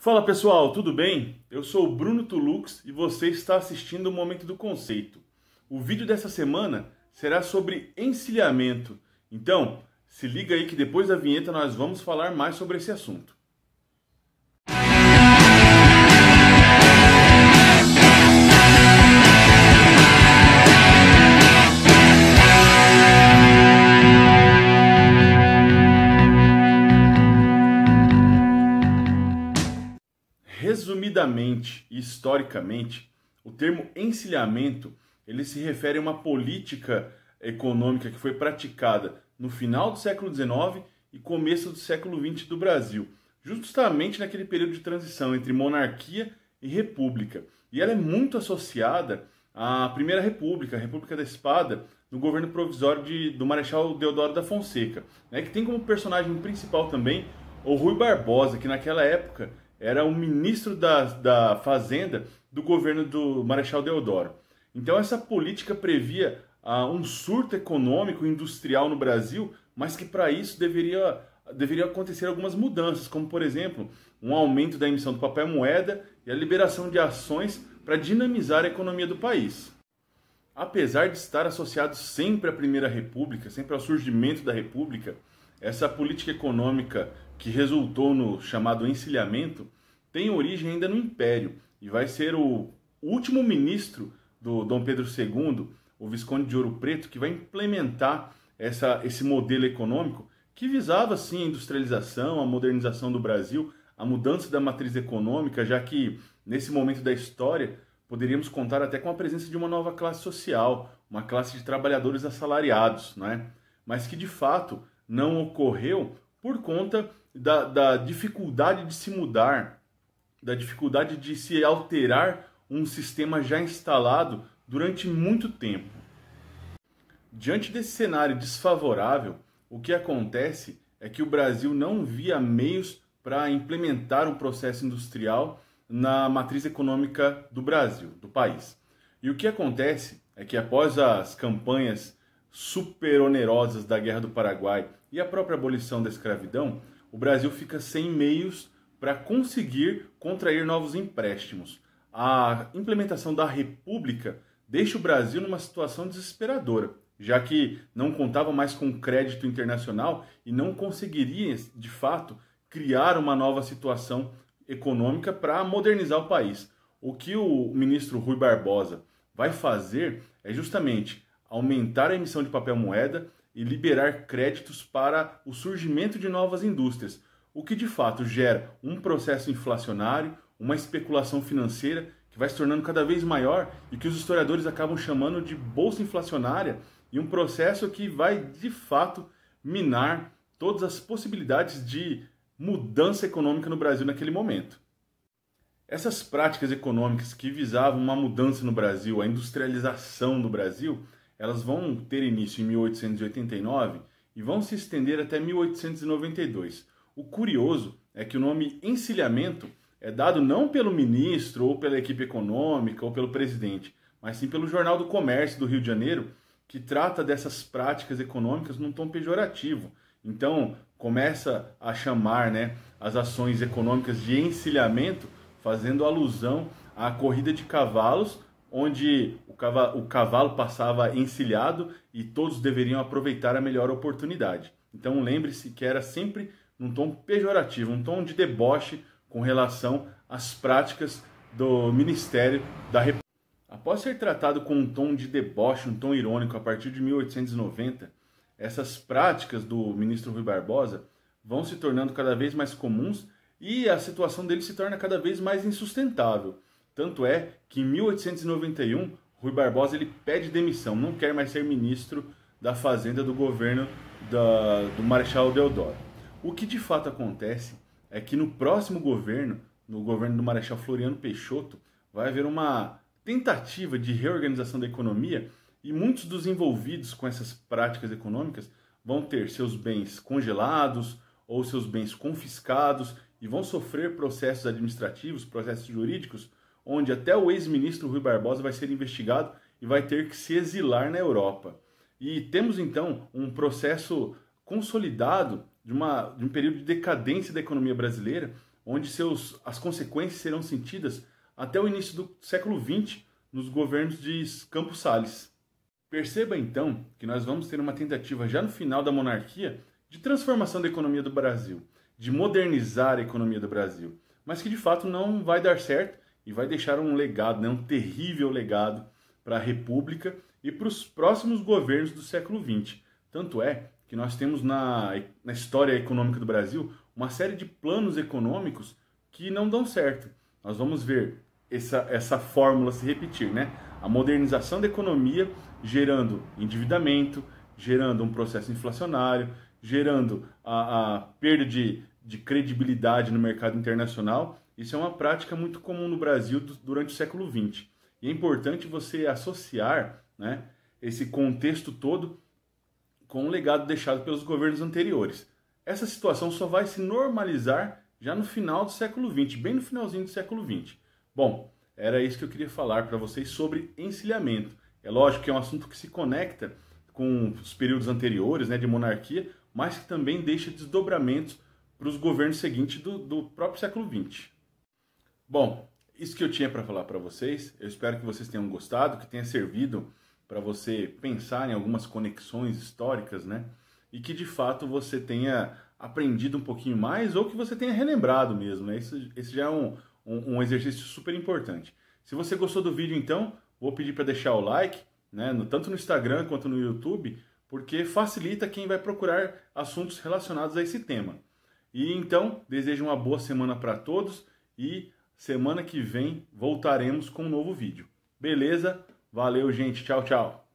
Fala pessoal, tudo bem? Eu sou o Bruno Tulux e você está assistindo o Momento do Conceito. O vídeo dessa semana será sobre encilhamento. Então, se liga aí que depois da vinheta nós vamos falar mais sobre esse assunto. Resumidamente e historicamente, o termo encilhamento ele se refere a uma política econômica que foi praticada no final do século XIX e começo do século XX do Brasil, justamente naquele período de transição entre monarquia e república. E ela é muito associada à Primeira República, a República da Espada, no governo provisório de, do Marechal Deodoro da Fonseca, né, que tem como personagem principal também o Rui Barbosa, que naquela época era o ministro da, da Fazenda do governo do Marechal Deodoro. Então, essa política previa ah, um surto econômico industrial no Brasil, mas que para isso deveria, deveria acontecer algumas mudanças, como, por exemplo, um aumento da emissão do papel moeda e a liberação de ações para dinamizar a economia do país. Apesar de estar associado sempre à Primeira República, sempre ao surgimento da República, essa política econômica que resultou no chamado encilhamento, tem origem ainda no Império e vai ser o último ministro do Dom Pedro II, o Visconde de Ouro Preto, que vai implementar essa, esse modelo econômico que visava sim a industrialização, a modernização do Brasil, a mudança da matriz econômica, já que nesse momento da história poderíamos contar até com a presença de uma nova classe social, uma classe de trabalhadores assalariados, é mas que de fato não ocorreu por conta da, da dificuldade de se mudar, da dificuldade de se alterar um sistema já instalado durante muito tempo. Diante desse cenário desfavorável, o que acontece é que o Brasil não via meios para implementar um processo industrial na matriz econômica do Brasil, do país. E o que acontece é que após as campanhas superonerosas da Guerra do Paraguai e a própria abolição da escravidão, o Brasil fica sem meios para conseguir contrair novos empréstimos. A implementação da República deixa o Brasil numa situação desesperadora, já que não contava mais com crédito internacional e não conseguiria, de fato, criar uma nova situação econômica para modernizar o país. O que o ministro Rui Barbosa vai fazer é justamente aumentar a emissão de papel moeda e liberar créditos para o surgimento de novas indústrias, o que de fato gera um processo inflacionário, uma especulação financeira que vai se tornando cada vez maior e que os historiadores acabam chamando de bolsa inflacionária e um processo que vai de fato minar todas as possibilidades de mudança econômica no Brasil naquele momento. Essas práticas econômicas que visavam uma mudança no Brasil, a industrialização do Brasil, elas vão ter início em 1889 e vão se estender até 1892. O curioso é que o nome encilhamento é dado não pelo ministro ou pela equipe econômica ou pelo presidente, mas sim pelo Jornal do Comércio do Rio de Janeiro, que trata dessas práticas econômicas num tom pejorativo. Então, começa a chamar né, as ações econômicas de encilhamento, fazendo alusão à corrida de cavalos onde o cavalo, o cavalo passava encilhado e todos deveriam aproveitar a melhor oportunidade. Então lembre-se que era sempre num tom pejorativo, um tom de deboche com relação às práticas do Ministério da República. Após ser tratado com um tom de deboche, um tom irônico a partir de 1890, essas práticas do ministro Rui Barbosa vão se tornando cada vez mais comuns e a situação dele se torna cada vez mais insustentável. Tanto é que em 1891, Rui Barbosa ele pede demissão, não quer mais ser ministro da Fazenda do governo da, do Marechal Deodoro. O que de fato acontece é que no próximo governo, no governo do Marechal Floriano Peixoto, vai haver uma tentativa de reorganização da economia e muitos dos envolvidos com essas práticas econômicas vão ter seus bens congelados ou seus bens confiscados e vão sofrer processos administrativos, processos jurídicos onde até o ex-ministro Rui Barbosa vai ser investigado e vai ter que se exilar na Europa. E temos então um processo consolidado de, uma, de um período de decadência da economia brasileira, onde seus, as consequências serão sentidas até o início do século XX nos governos de Campos Salles. Perceba então que nós vamos ter uma tentativa já no final da monarquia de transformação da economia do Brasil, de modernizar a economia do Brasil, mas que de fato não vai dar certo e vai deixar um legado, né, um terrível legado para a República e para os próximos governos do século XX. Tanto é que nós temos na, na história econômica do Brasil uma série de planos econômicos que não dão certo. Nós vamos ver essa, essa fórmula se repetir, né? A modernização da economia gerando endividamento, gerando um processo inflacionário, gerando a, a perda de, de credibilidade no mercado internacional isso é uma prática muito comum no Brasil durante o século XX. E é importante você associar né, esse contexto todo com o legado deixado pelos governos anteriores. Essa situação só vai se normalizar já no final do século XX, bem no finalzinho do século XX. Bom, era isso que eu queria falar para vocês sobre encilhamento. É lógico que é um assunto que se conecta com os períodos anteriores né, de monarquia, mas que também deixa desdobramentos para os governos seguintes do, do próprio século XX. Bom, isso que eu tinha para falar para vocês. Eu espero que vocês tenham gostado, que tenha servido para você pensar em algumas conexões históricas, né? E que de fato você tenha aprendido um pouquinho mais ou que você tenha relembrado mesmo, né? Esse, esse já é um, um, um exercício super importante. Se você gostou do vídeo, então, vou pedir para deixar o like, né? No, tanto no Instagram quanto no YouTube, porque facilita quem vai procurar assuntos relacionados a esse tema. E então, desejo uma boa semana para todos e Semana que vem voltaremos com um novo vídeo. Beleza? Valeu, gente. Tchau, tchau.